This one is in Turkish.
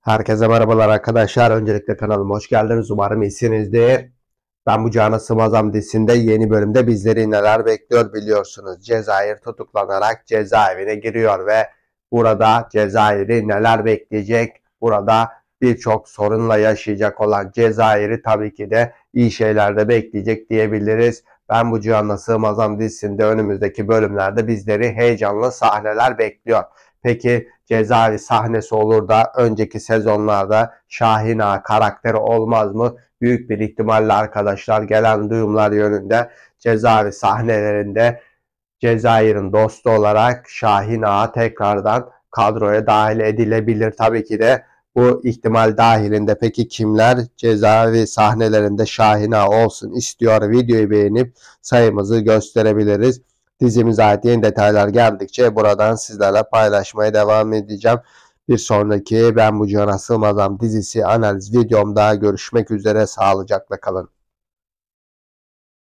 Herkese merhabalar arkadaşlar. Öncelikle kanalıma hoş geldiniz. Umarım iyisinizdir. Ben bu Cana Sımaz dizisinde yeni bölümde bizleri neler bekliyor biliyorsunuz. Cezayir tutuklanarak cezaevine giriyor ve burada Cezayir'i neler bekleyecek? Burada birçok sorunla yaşayacak olan Cezayir'i tabii ki de iyi şeylerde bekleyecek diyebiliriz. Ben bu Cihan'la Sığmazam dizisinde önümüzdeki bölümlerde bizleri heyecanlı sahneler bekliyor. Peki Cezari sahnesi olur da önceki sezonlarda Şahina karakteri olmaz mı? Büyük bir ihtimalle arkadaşlar gelen duyumlar yönünde Cezari sahnelerinde Cezayir'in dostu olarak Şahin Ağa tekrardan kadroya dahil edilebilir. Tabii ki de bu ihtimal dahilinde peki kimler cezaevi sahnelerinde Şahin Ağa olsun istiyor videoyu beğenip sayımızı gösterebiliriz. Dizimize ait yeni detaylar geldikçe buradan sizlerle paylaşmaya devam edeceğim. Bir sonraki Ben Bu Cana Sığmazam dizisi analiz videomda görüşmek üzere sağlıcakla kalın.